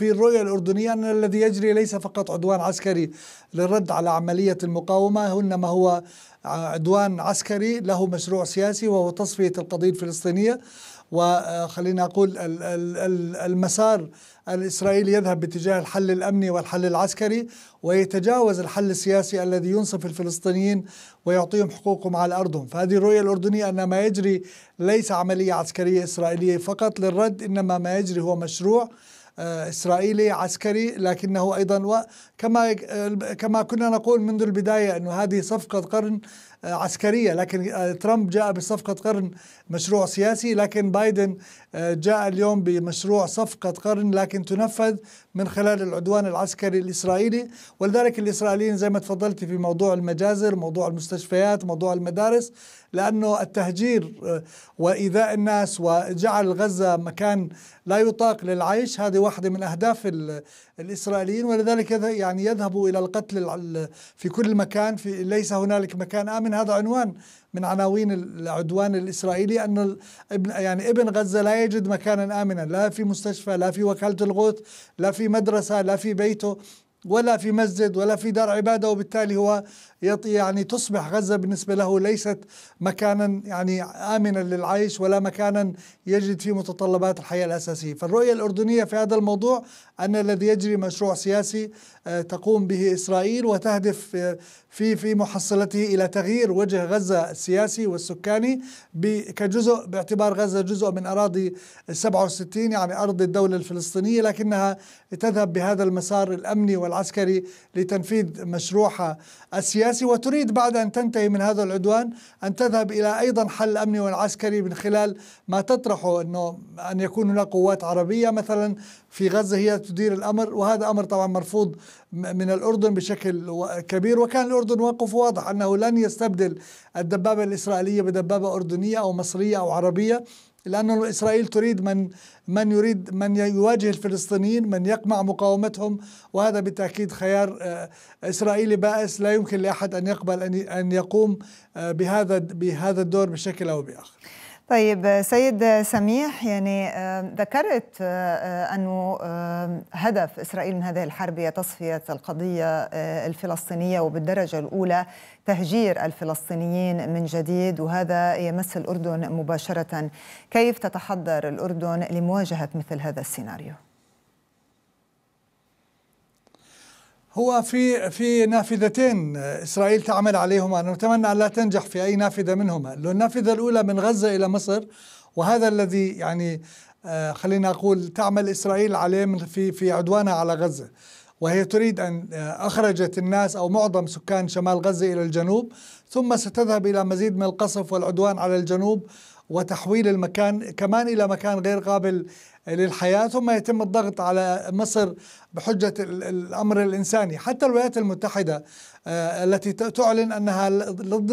في الرؤية الأردنية أن الذي يجري ليس فقط عدوان عسكري للرد على عملية المقاومة إنما هو عدوان عسكري له مشروع سياسي وهو تصفية القضية الفلسطينية وخلينا أقول المسار الإسرائيلي يذهب باتجاه الحل الأمني والحل العسكري ويتجاوز الحل السياسي الذي ينصف الفلسطينيين ويعطيهم حقوقهم على أرضهم فهذه الرؤية الأردنية أن ما يجري ليس عملية عسكرية إسرائيلية فقط للرد إنما ما يجري هو مشروع آه، اسرائيلي عسكري لكنه ايضا وكما آه، كما كنا نقول منذ البدايه انه هذه صفقه قرن آه، عسكرية لكن آه، ترامب جاء بصفقة قرن مشروع سياسي لكن بايدن آه، جاء اليوم بمشروع صفقة قرن لكن تنفذ من خلال العدوان العسكري الإسرائيلي ولذلك الإسرائيليين زي ما تفضلت في موضوع المجازر موضوع المستشفيات موضوع المدارس لأنه التهجير وإيذاء الناس وجعل غزة مكان لا يطاق للعيش هذه واحدة من أهداف الإسرائيليين ولذلك يعني يذهبوا إلى القتل في كل مكان في ليس هنالك مكان آمن من هذا عنوان من عناوين العدوان الاسرائيلي ان ابن يعني ابن غزه لا يجد مكانا امنا لا في مستشفى لا في وكاله الغوث لا في مدرسه لا في بيته ولا في مسجد ولا في دار عباده وبالتالي هو يعني تصبح غزه بالنسبه له ليست مكانا يعني امنا للعيش ولا مكانا يجد فيه متطلبات الحياه الاساسيه، فالرؤيه الاردنيه في هذا الموضوع ان الذي يجري مشروع سياسي آه، تقوم به اسرائيل وتهدف آه، في في محصلته الى تغيير وجه غزه السياسي والسكاني كجزء باعتبار غزه جزء من اراضي 67 يعني ارض الدوله الفلسطينيه لكنها تذهب بهذا المسار الامني وال والعسكري لتنفيذ مشروعها السياسي وتريد بعد أن تنتهي من هذا العدوان أن تذهب إلى أيضا حل أمني والعسكري من خلال ما تطرحه أنه أن يكون هناك قوات عربية مثلا في غزة هي تدير الأمر وهذا أمر طبعا مرفوض من الأردن بشكل كبير وكان الأردن واقف واضح أنه لن يستبدل الدبابة الإسرائيلية بدبابة أردنية أو مصرية أو عربية لأن إسرائيل تريد من من يريد من يواجه الفلسطينيين من يقمع مقاومتهم وهذا بالتأكيد خيار آه، إسرائيلي بائس لا يمكن لأحد أن يقبل أن يقوم آه، بهذا بهذا الدور بشكل أو بآخر طيب سيد سميح يعني ذكرت أنه هدف إسرائيل من هذه الحرب هي تصفية القضية آه، الفلسطينية وبالدرجة الأولى تهجير الفلسطينيين من جديد وهذا يمس الأردن مباشرة كيف تتحضر الأردن لمواجهة مثل هذا السيناريو؟ هو في في نافذتين اسرائيل تعمل عليهما نتمنى ان لا تنجح في اي نافذه منهما النافذه الاولى من غزه الى مصر وهذا الذي يعني آه، خلينا اقول تعمل اسرائيل عليه في في عدوانها على غزه وهي تريد ان آه، اخرجت الناس او معظم سكان شمال غزه الى الجنوب ثم ستذهب الى مزيد من القصف والعدوان على الجنوب وتحويل المكان كمان إلى مكان غير قابل للحياة ثم يتم الضغط على مصر بحجة الأمر الإنساني حتى الولايات المتحدة آه، التي تعلن أنها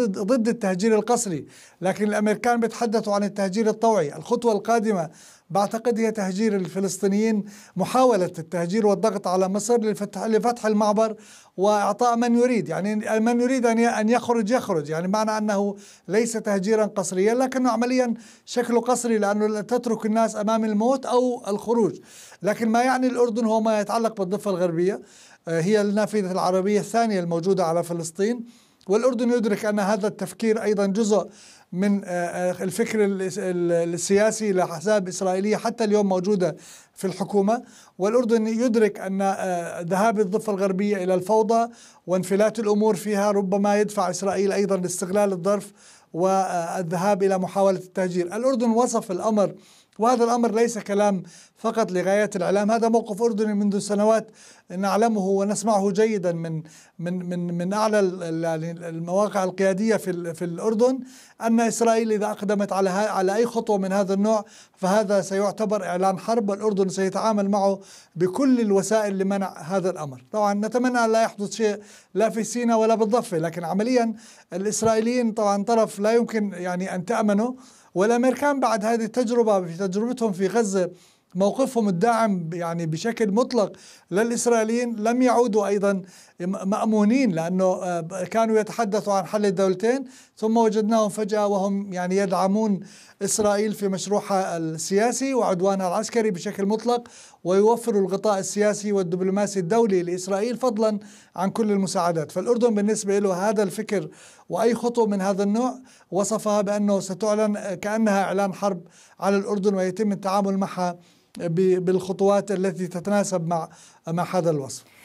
ضد التهجير القسري لكن الأمريكان بيتحدثوا عن التهجير الطوعي الخطوة القادمة بعتقد هي تهجير الفلسطينيين محاولة التهجير والضغط على مصر لفتح لفتح المعبر وإعطاء من يريد يعني من يريد أن يخرج يخرج يعني معنى أنه ليس تهجيرا قصريا لكنه عمليا شكله قصري لأنه تترك الناس أمام الموت أو الخروج لكن ما يعني الأردن هو ما يتعلق بالضفة الغربية آه، هي النافذة العربية الثانية الموجودة على فلسطين والأردن يدرك أن هذا التفكير أيضا جزء من آه، آه، الفكر السياسي لأحزاب إسرائيلية حتى اليوم موجودة في الحكومة والأردن يدرك أن آه، ذهاب الضفة الغربية إلى الفوضى وانفلات الأمور فيها ربما يدفع إسرائيل أيضا لاستغلال الظرف والذهاب إلى محاولة التهجير الأردن وصف الأمر وهذا الأمر ليس كلام فقط لغاية الإعلام هذا موقف أردني منذ سنوات نعلمه ونسمعه جيدا من من من من أعلى يعني المواقع القيادية في في الأردن أن إسرائيل إذا أقدمت على على أي خطوة من هذا النوع فهذا سيعتبر إعلان حرب والأردن سيتعامل معه بكل الوسائل لمنع هذا الأمر طبعا نتمنى أن لا يحدث شيء لا في سيناء ولا بالضفة لكن عمليا الإسرائيليين طبعا طرف لا يمكن يعني أن تأمنه والامريكان بعد هذه التجربه في تجربتهم في غزه موقفهم الداعم يعني بشكل مطلق للاسرائيليين لم يعودوا ايضا مأمونين لأنه آه، كانوا يتحدثوا عن حل الدولتين ثم وجدناهم فجأة وهم يعني يدعمون إسرائيل في مشروعها السياسي وعدوانها العسكري بشكل مطلق ويوفروا الغطاء السياسي والدبلوماسي الدولي لإسرائيل فضلا عن كل المساعدات فالأردن بالنسبة له هذا الفكر وأي خطوة من هذا النوع وصفها بأنه ستعلن آه، كأنها إعلان حرب على الأردن ويتم التعامل معها بالخطوات التي تتناسب مع مع هذا الوصف